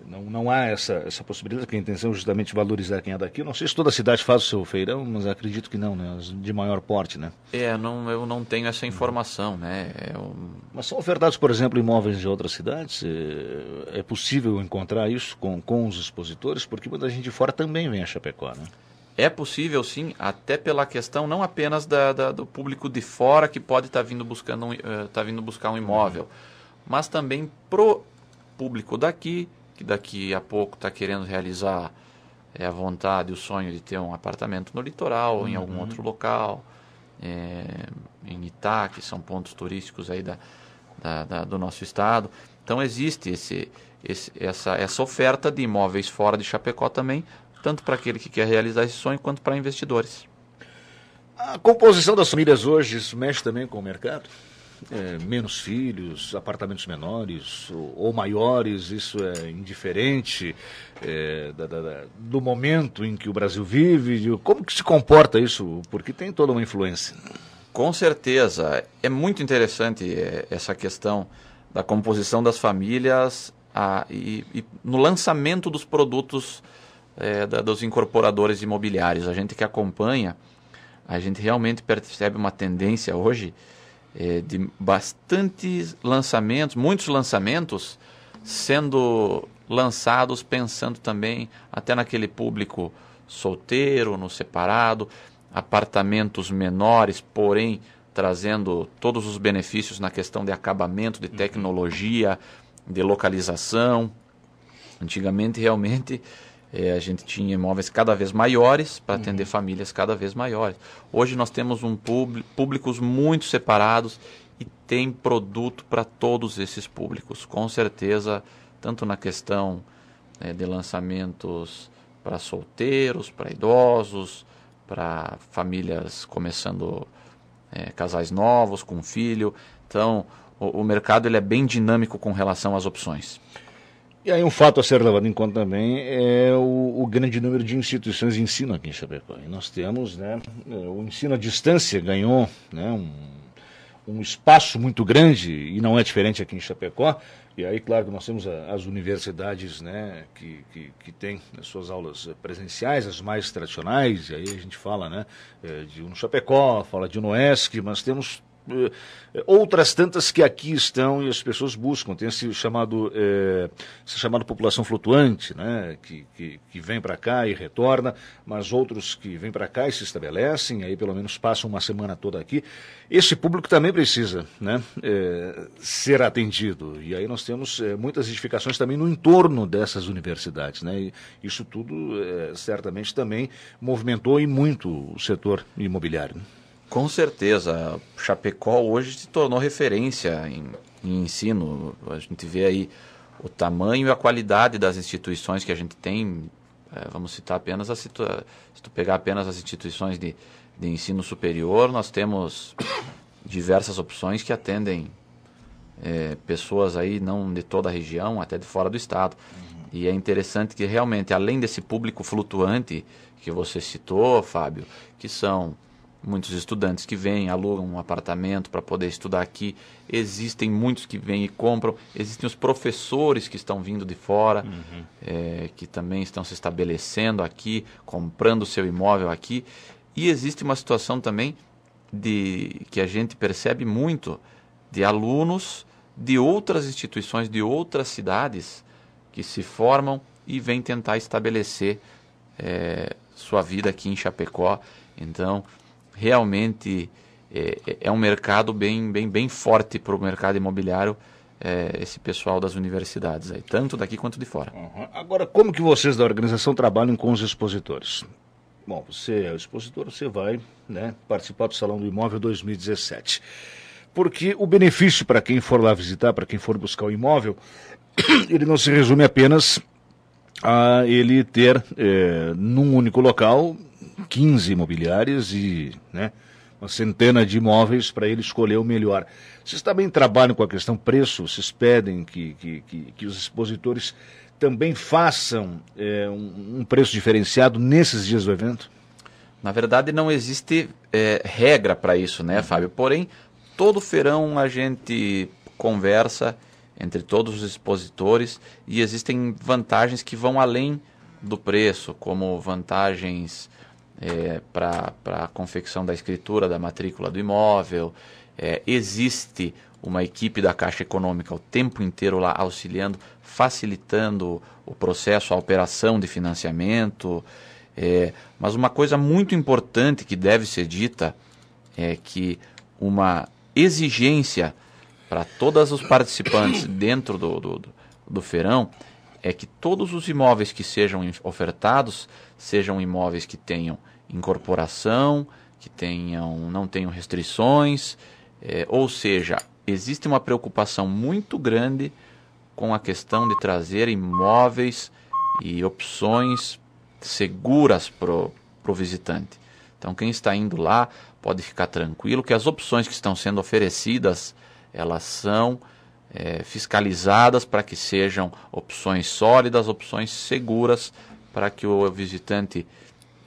não, não há essa, essa possibilidade, que a intenção é justamente valorizar quem é daqui. não sei se toda a cidade faz o seu feirão, mas acredito que não, né? de maior porte, né? É, não, eu não tenho essa informação, né? Eu... É mas são ofertados, por exemplo, imóveis de outras cidades? É, é possível encontrar isso com, com os expositores? Porque muita gente de fora também vem a Chapecó, né? É possível, sim, até pela questão não apenas da, da do público de fora que pode estar tá vindo, buscando um, eh, tá vindo buscar um imóvel, uhum. mas também pro público daqui que daqui a pouco está querendo realizar é, a vontade, o sonho de ter um apartamento no litoral, uhum. em algum uhum. outro local, é, em Itá, que são pontos turísticos aí da, da, da do nosso estado. Então existe esse, esse, essa, essa oferta de imóveis fora de Chapecó também, tanto para aquele que quer realizar esse sonho quanto para investidores. A composição das famílias hoje isso mexe também com o mercado? é, menos filhos, apartamentos menores ou, ou maiores, isso é indiferente é, da, da, do momento em que o Brasil vive? Como que se comporta isso? Porque tem toda uma influência. Com certeza. É muito interessante é, essa questão da composição das famílias a, e, e, no lançamento dos produtos é, da, dos incorporadores imobiliários. A gente que acompanha, a gente realmente percebe uma tendência hoje é, de bastantes lançamentos, muitos lançamentos sendo lançados pensando também até naquele público solteiro, no separado, apartamentos menores, porém trazendo todos os benefícios na questão de acabamento, de uhum. tecnologia, de localização. Antigamente realmente é, a gente tinha imóveis cada vez maiores para uhum. atender uhum. famílias cada vez maiores. Hoje nós temos um públicos muito separados e tem produto para todos esses públicos, com certeza, tanto na questão né, de lançamentos para solteiros, para idosos, para famílias começando é, casais novos com filho. Então, o, o mercado ele é bem dinâmico com relação às opções. E aí um fato a ser levado em conta também é o, o grande número de instituições de ensino aqui em Chapecó. E nós temos, né, é, o ensino à distância ganhou né, um, um espaço muito grande e não é diferente aqui em Chapecó. E aí, claro nós temos as universidades né, que, que, que têm suas aulas presenciais, as mais tradicionais, e aí a gente fala né, é, de um Chapecó, fala de um Noesc, mas temos eh, outras tantas que aqui estão e as pessoas buscam. Tem esse chamado, é, eh, esse chamado população flutuante, né? que, que, que vem para cá e retorna, mas outros que vêm para cá e se estabelecem, aí pelo menos passam uma semana toda aqui. Esse público também precisa né? É, ser atendido. E aí nós temos é, muitas edificações também no entorno dessas universidades. Né? E isso tudo certamente também movimentou e muito o setor imobiliário. Né? Com certeza. Chapecó hoje se tornou referência em, em ensino. A gente vê aí o tamanho e a qualidade das instituições que a gente tem. É, vamos citar apenas a se tu pegar apenas as instituições de, de ensino superior, nós temos diversas opções que atendem é, pessoas aí não de toda a região, até de fora do estado. Uhum. E é interessante que realmente, além desse público flutuante que você citou, Fábio, que são muitos estudantes que vêm, alugam um apartamento para poder estudar aqui, existem muitos que vêm e compram, existem os professores que estão vindo de fora, uhum. é, que também estão se estabelecendo aqui, comprando seu imóvel aqui, e existe uma situação também de que a gente percebe muito de alunos de outras instituições, de outras cidades que se formam e vêm tentar estabelecer é, sua vida aqui em Chapecó. Então, realmente é, é, é um mercado bem, bem, bem forte para o mercado imobiliário é, esse pessoal das universidades aí, tanto daqui quanto de fora. Uhum. Agora, como que vocês da organização trabalham com os expositores? Bom, você é o expositor, você vai né, participar do Salão do Imóvel 2017. Porque o benefício para quem for lá visitar, para quem for buscar o imóvel, ele não se resume apenas a ele ter é, num único local 15 imobiliárias e né, uma centena de imóveis para ele escolher o melhor. Vocês também trabalham com a questão preço? Vocês pedem que, que, que, que os expositores também façam é, um, um, preço diferenciado nesses dias do evento? Na verdade, não existe é, regra para isso, né, Fábio? Porém, todo feirão a gente conversa entre todos os expositores e existem vantagens que vão além do preço, como vantagens é, para a confecção da escritura da matrícula do imóvel. É, existe uma equipe da Caixa Econômica o tempo inteiro lá auxiliando, facilitando o processo, a operação de financiamento. É, mas uma coisa muito importante que deve ser dita é que uma exigência para todos os participantes dentro do, do, do feirão é que todos os imóveis que sejam ofertados sejam imóveis que tenham incorporação, que tenham, não tenham restrições, é, ou seja, existe uma preocupação muito grande com a questão de trazer imóveis e opções seguras para o visitante. Então, quem está indo lá pode ficar tranquilo que as opções que estão sendo oferecidas elas são é, fiscalizadas para que sejam opções sólidas, opções seguras para que o visitante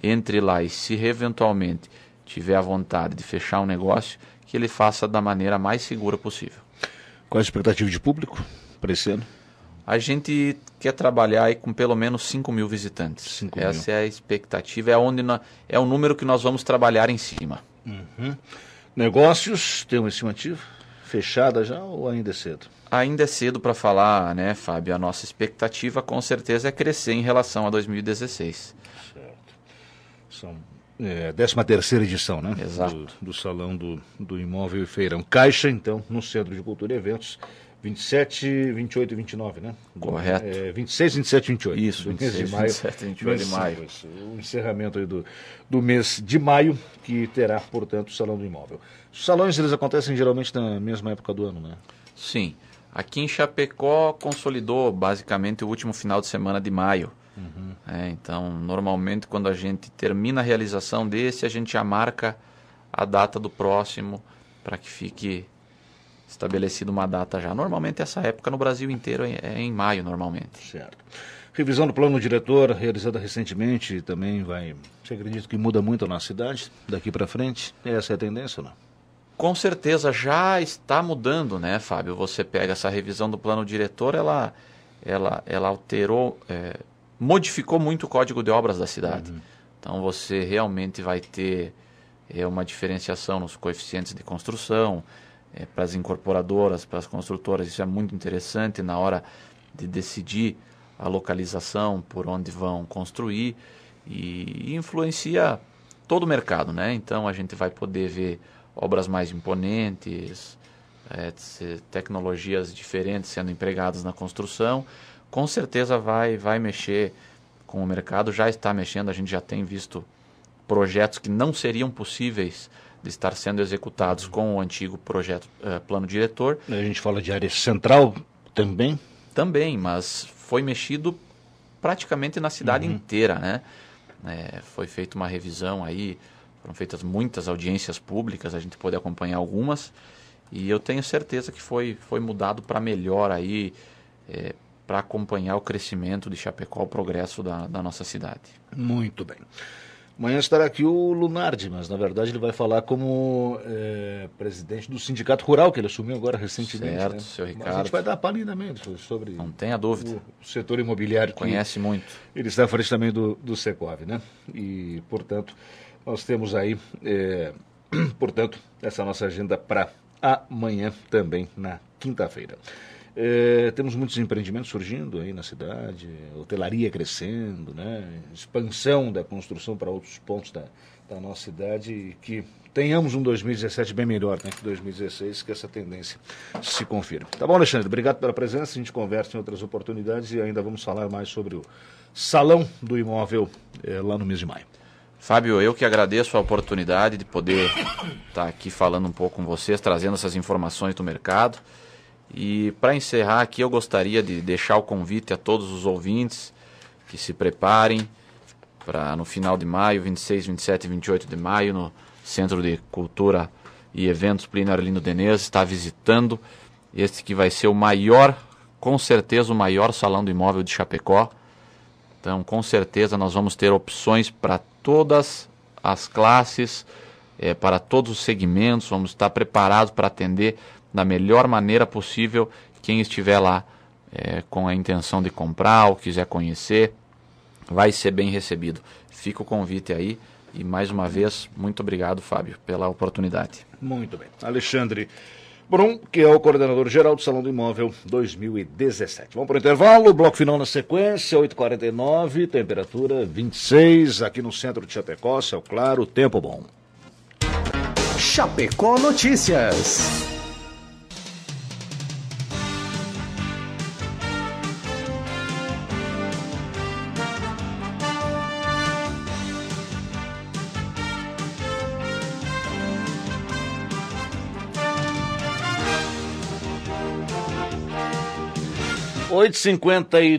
entre lá e se eventualmente tiver a vontade de fechar um negócio, que ele faça da maneira mais segura possível. Qual é a expectativa de público para esse ano? A gente quer trabalhar aí com pelo menos 5 mil visitantes. 5 mil. Essa é a expectativa, é, onde na, é o número que nós vamos trabalhar em cima. Uhum. Negócios, tem uma estimativa? Fechada já ou ainda é cedo? Ainda é cedo para falar, né, Fábio? A nossa expectativa com certeza é crescer em relação a 2016. São décima 13 edição, né? Exato. Do, do, Salão do, do Imóvel e Feirão. Caixa, então, no Centro de Cultura e Eventos, 27, 28 e 29, né? Correto. É, 26, 27 e 28. Isso, 26, de maio, 27 e 28 de maio. o encerramento do, do mês de maio, que terá, portanto, o Salão do Imóvel. Os salões, eles acontecem geralmente na mesma época do ano, né? Sim. Aqui em Chapecó, consolidou basicamente o último final de semana de maio. Uhum. É, então, normalmente, quando a gente termina a realização desse, a gente já marca a data do próximo para que fique estabelecido uma data já. Normalmente, essa época no Brasil inteiro é, é em maio, normalmente. Certo. Revisão do plano diretor, realizada recentemente, também vai. Você acredita que muda muito a nossa cidade daqui para frente? Essa é a tendência ou não? Com certeza já está mudando, né, Fábio? Você pega essa revisão do plano diretor, ela, ela, ela alterou. É modificou muito o código de obras da cidade. Uhum. Então você realmente vai ter é, uma diferenciação nos coeficientes de construção, é, para as incorporadoras, para as construtoras, isso é muito interessante na hora de decidir a localização, por onde vão construir e, influencia todo o mercado, né? Então a gente vai poder ver obras mais imponentes, é, tecnologias diferentes sendo empregadas na construção com certeza vai, vai mexer com o mercado, já está mexendo, a gente já tem visto projetos que não seriam possíveis de estar sendo executados com o antigo projeto uh, plano diretor. A gente fala de área central também? Também, mas foi mexido praticamente na cidade uhum. inteira, né? É, foi feita uma revisão aí, foram feitas muitas audiências públicas, a gente pôde acompanhar algumas, e eu tenho certeza que foi, foi mudado para melhor aí, é, para acompanhar o crescimento de Chapecó, o progresso da, da nossa cidade. Muito bem. Amanhã estará aqui o Lunardi, mas na verdade ele vai falar como é, presidente do Sindicato Rural, que ele assumiu agora recentemente. Certo, né? seu Ricardo. Mas a gente vai dar palhinha também sobre. Não tenha dúvida. O setor imobiliário. Conhece muito. Ele está à frente também do, do Secov, né? E, portanto, nós temos aí, é, portanto, essa nossa agenda para amanhã também, na quinta-feira. É, temos muitos empreendimentos surgindo aí na cidade, hotelaria crescendo, né? expansão da construção para outros pontos da, da nossa cidade que tenhamos um 2017 bem melhor né, que 2016, que essa tendência se confirme. Tá bom, Alexandre? Obrigado pela presença, a gente conversa em outras oportunidades e ainda vamos falar mais sobre o Salão do Imóvel é, lá no mês de maio. Fábio, eu que agradeço a oportunidade de poder estar tá aqui falando um pouco com vocês, trazendo essas informações do mercado. E para encerrar aqui, eu gostaria de deixar o convite a todos os ouvintes que se preparem para no final de maio, 26, 27 e 28 de maio, no Centro de Cultura e Eventos Plínio Arlindo Denez, está visitando este que vai ser o maior, com certeza, o maior salão do imóvel de Chapecó. Então, com certeza, nós vamos ter opções para todas as classes, é, para todos os segmentos, vamos estar preparados para atender da melhor maneira possível quem estiver lá é, com a intenção de comprar ou quiser conhecer, vai ser bem recebido. Fica o convite aí e mais uma vez, muito obrigado, Fábio, pela oportunidade. Muito bem. Alexandre Brum, que é o coordenador geral do Salão do Imóvel 2017. Vamos para o intervalo, bloco final na sequência, 8h49, temperatura 26, aqui no centro de Chapecó, céu claro, tempo bom. Chapecó Notícias. 52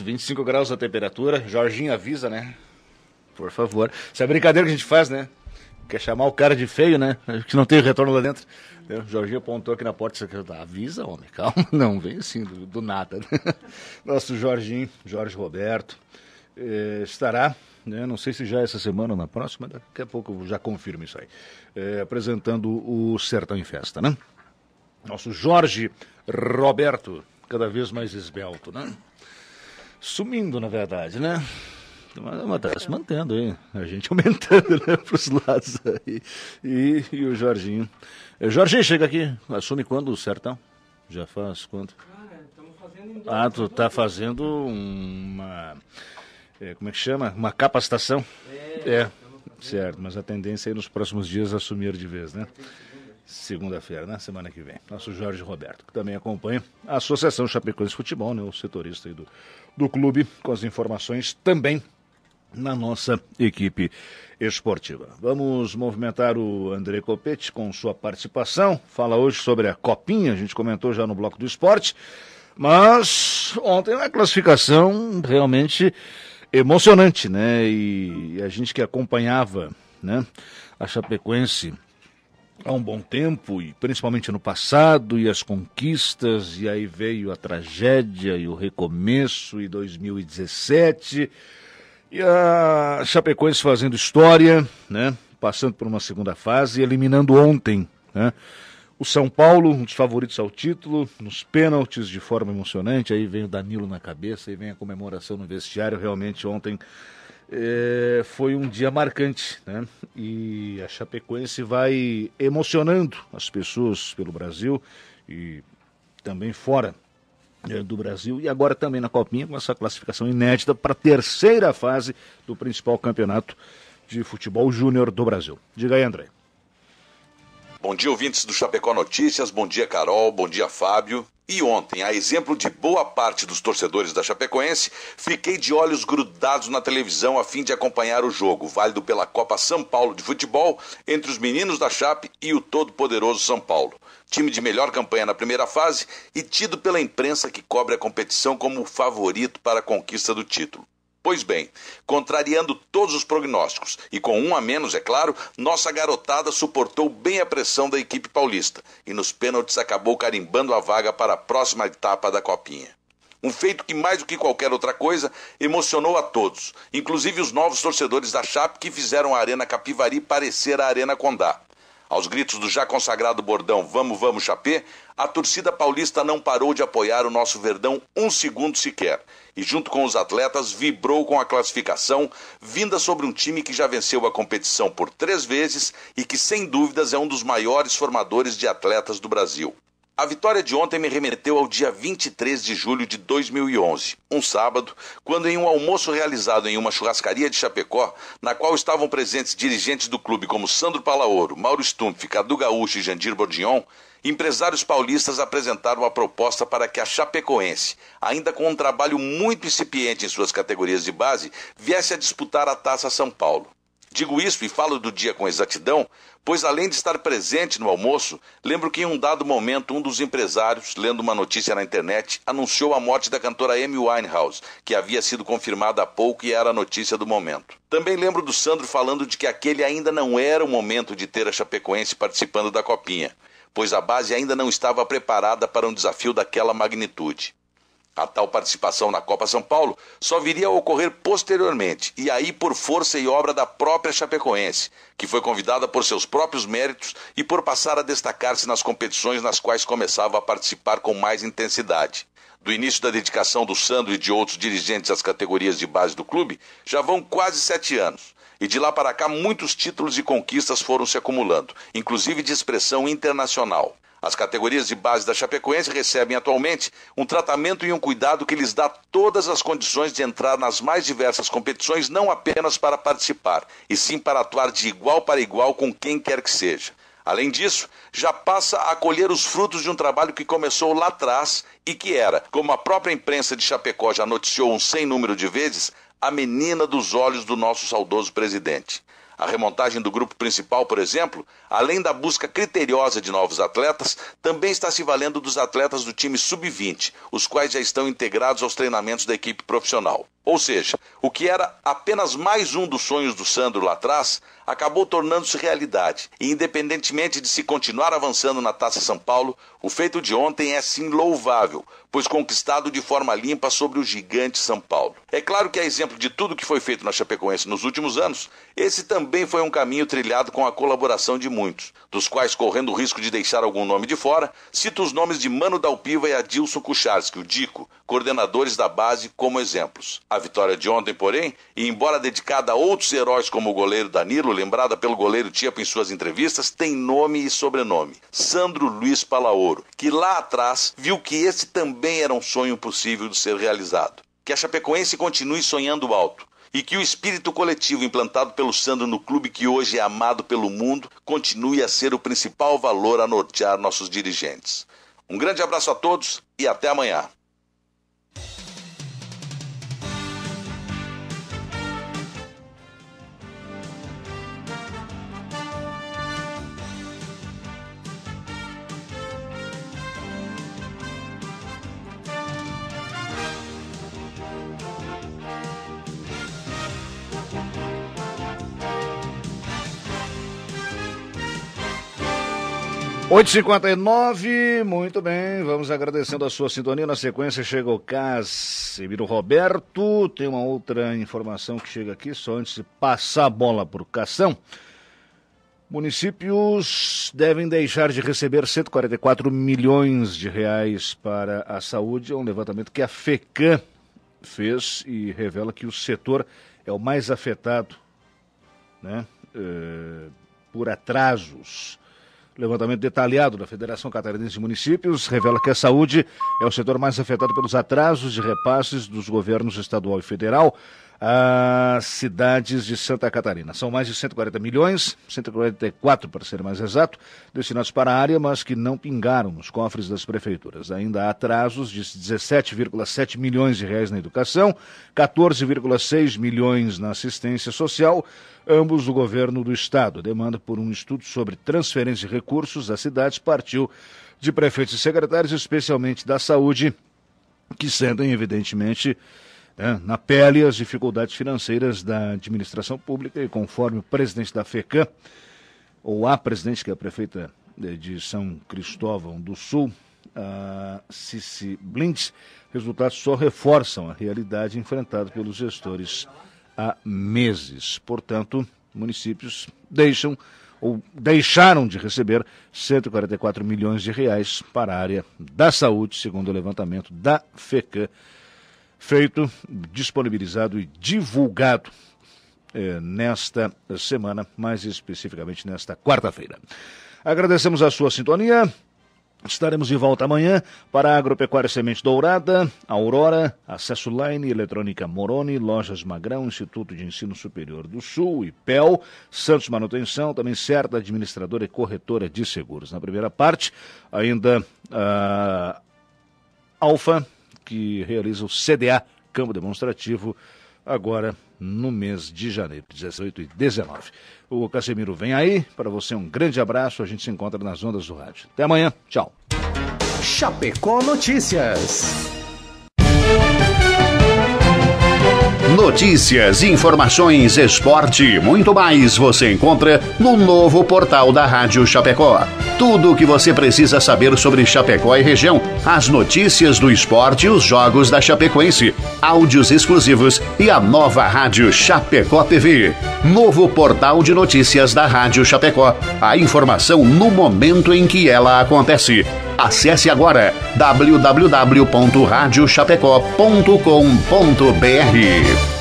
25 graus a temperatura. Jorginho avisa, né? Por favor. Isso é brincadeira que a gente faz, né? Quer chamar o cara de feio, né? Que não tem retorno lá dentro. Né? O Jorginho apontou aqui na porta. Avisa, homem, calma. Não, vem assim, do, do nada. Nosso Jorginho, Jorge Roberto, eh, estará né? Não sei se já é essa semana ou na próxima, daqui a pouco eu já confirmo isso aí. Eh, apresentando o Sertão em Festa, né? Nosso Jorge Roberto cada vez mais esbelto, né? Sumindo, na verdade, né? Mas está se mantendo aí, a gente aumentando né, para os lados aí. E, e o Jorginho. O eh, Jorginho chega aqui, assume quando o Sertão? Já faz quanto? Cara, estamos fazendo. Ah, tu tá fazendo uma. É, como é que chama? Uma capacitação? É. é certo, mas a tendência é nos próximos dias assumir de vez, né? segunda-feira, na semana que vem. Nosso Jorge Roberto, que também acompanha a Associação Chapecoense Futebol, né, o setorista do, do clube, com as informações também na nossa equipe esportiva. Vamos movimentar o André Copete com sua participação. Fala hoje sobre a Copinha, a gente comentou já no bloco do esporte, mas ontem uma classificação realmente emocionante, né? E a gente que acompanhava, né, a Chapecoense há um bom tempo, e principalmente no passado, e as conquistas, e aí veio a tragédia e o recomeço, e 2017, e a Chapecoense fazendo história, né? passando por uma segunda fase e eliminando ontem né? o São Paulo, um dos favoritos ao título, nos pênaltis de forma emocionante, aí vem o Danilo na cabeça, e vem a comemoração no vestiário, realmente ontem é, foi um dia marcante, né? E a Chapecoense vai emocionando as pessoas pelo Brasil e também fora é, do Brasil e agora também na Copinha com essa classificação inédita para a terceira fase do principal campeonato de futebol júnior do Brasil. Diga aí, André. Bom dia, ouvintes do Chapecó Notícias. Bom dia, Carol. Bom dia, Fábio. E ontem, a exemplo de boa parte dos torcedores da Chapecoense, fiquei de olhos grudados na televisão a fim de acompanhar o jogo, válido pela Copa São Paulo de Futebol, entre os meninos da Chape e o todo-poderoso São Paulo. Time de melhor campanha na primeira fase e tido pela imprensa que cobre a competição como o favorito para a conquista do título. Pois bem, contrariando todos os prognósticos e com um a menos, é claro, nossa garotada suportou bem a pressão da equipe paulista e nos pênaltis acabou carimbando a vaga para a próxima etapa da Copinha. Um feito que, mais do que qualquer outra coisa, emocionou a todos, inclusive os novos torcedores da Chape que fizeram a Arena Capivari parecer a Arena Condá. Aos gritos do já consagrado bordão Vamos, vamos, Chapé, a torcida paulista não parou de apoiar o nosso Verdão um segundo sequer e, junto com os atletas, vibrou com a classificação, vinda sobre um time que já venceu a competição por três vezes e que, sem dúvidas, é um dos maiores formadores de atletas do Brasil. A vitória de ontem me remeteu ao dia 23 de julho de 2011, um sábado, quando em um almoço realizado em uma churrascaria de Chapecó, na qual estavam presentes dirigentes do clube como Sandro Palaoro, Mauro Stumpf, Cadu Gaúcho e Jandir Bordignon, empresários paulistas apresentaram uma proposta para que a Chapecoense, ainda com um trabalho muito incipiente em suas categorias de base, viesse a disputar a Taça São Paulo. Digo isso e falo do dia com exatidão, pois além de estar presente no almoço, lembro que em um dado momento um dos empresários, lendo uma notícia na internet, anunciou a morte da cantora Amy Winehouse, que havia sido confirmada há pouco e era a notícia do momento. Também lembro do Sandro falando de que aquele ainda não era o momento de ter a Chapecoense participando da Copinha, pois a base ainda não estava preparada para um desafio daquela magnitude. A tal participação na Copa São Paulo só viria a ocorrer posteriormente, e aí por força e obra da própria Chapecoense, que foi convidada por seus próprios méritos e por passar a destacar-se nas competições nas quais começava a participar com mais intensidade. Do início da dedicação do Sandro e de outros dirigentes às categorias de base do clube, já vão quase sete anos. E de lá para cá, muitos títulos e conquistas foram se acumulando, inclusive de expressão internacional. As categorias de base da Chapecoense recebem atualmente um tratamento e um cuidado que lhes dá todas as condições de entrar nas mais diversas competições, não apenas para participar, e sim para atuar de igual para igual com quem quer que seja. Além disso, já passa a colher os frutos de um trabalho que começou lá atrás e que era, como a própria imprensa de Chapecó já noticiou um sem número de vezes, a menina dos olhos do nosso saudoso presidente. A remontagem do grupo principal, por exemplo, além da busca criteriosa de novos atletas, também está se valendo dos atletas do time sub-20, os quais já estão integrados aos treinamentos da equipe profissional. Ou seja, o que era apenas mais um dos sonhos do Sandro lá atrás acabou tornando-se realidade. E independentemente de se continuar avançando na Taça São Paulo, o feito de ontem é sim louvável, pois conquistado de forma limpa sobre o gigante São Paulo. É claro que a exemplo de tudo que foi feito na Chapecoense nos últimos anos, esse também foi um caminho trilhado com a colaboração de muitos, dos quais correndo o risco de deixar algum nome de fora, cito os nomes de Mano Dalpiva e Adilson Kucharski, o Dico, coordenadores da base como exemplos. A vitória de ontem, porém, e embora dedicada a outros heróis como o goleiro Danilo, lembrada pelo goleiro Tiapo em suas entrevistas, tem nome e sobrenome: Sandro Luiz Palaoro, que lá atrás viu que esse também era um sonho possível de ser realizado. Que a Chapecoense continue sonhando alto e que o espírito coletivo implantado pelo Sandro no clube que hoje é amado pelo mundo continue a ser o principal valor a nortear nossos dirigentes. Um grande abraço a todos e até amanhã. 8h59, muito bem, vamos agradecendo a sua sintonia. Na sequência chega o Cas Emílio Roberto. Tem uma outra informação que chega aqui, só antes de passar a bola para o Cação. Municípios devem deixar de receber 144 milhões de reais para a saúde. É um levantamento que a FECAM fez e revela que o setor é o mais afetado né, eh, por atrasos Levantamento detalhado da Federação Catarinense de Municípios revela que a saúde é o setor mais afetado pelos atrasos de repasses dos governos estadual e federal as cidades de Santa Catarina. São mais de 140 milhões, 144 para ser mais exato, destinados para a área, mas que não pingaram nos cofres das prefeituras. Ainda há atrasos de 17,7 milhões de reais na educação, 14,6 milhões na assistência social, ambos do governo do estado. A demanda por um estudo sobre transferência de recursos às cidades partiu de prefeitos e secretários, especialmente da saúde, que sentem, evidentemente, né, na pele as dificuldades financeiras da administração pública e conforme o presidente da FECAM, ou a presidente, que é a prefeita eh, de São Cristóvão do Sul, a Cici Blinds resultados só reforçam a realidade enfrentada pelos gestores há meses. Portanto, municípios deixam ou deixaram de receber 144 milhões de reais para a área da saúde, segundo o levantamento da FECAM feito, disponibilizado e divulgado eh, nesta semana, mais especificamente nesta quarta-feira. Agradecemos a sua sintonia. Estaremos de volta amanhã para a Agropecuária Semente Dourada, Aurora, Acesso Line, Eletrônica Moroni, Lojas Magrão, Instituto de Ensino Superior do Sul, IPEL, Santos Manutenção, também certa administradora e corretora de seguros. Na primeira parte, ainda a ah, Alfa, que realiza o CDA, Campo Demonstrativo, agora no mês de janeiro, 18 e 19. O Casemiro vem aí, para você um grande abraço, a gente se encontra nas ondas do rádio. Até amanhã, tchau. Chapecó Notícias. Notícias, informações, esporte e muito mais você encontra no novo portal da Rádio Chapecó tudo o que você precisa saber sobre Chapecó e região. As notícias do esporte e os jogos da Chapecoense. Áudios exclusivos e a nova rádio Chapecó TV. Novo portal de notícias da Rádio Chapecó. A informação no momento em que ela acontece. Acesse agora www.radiochapecó.com.br.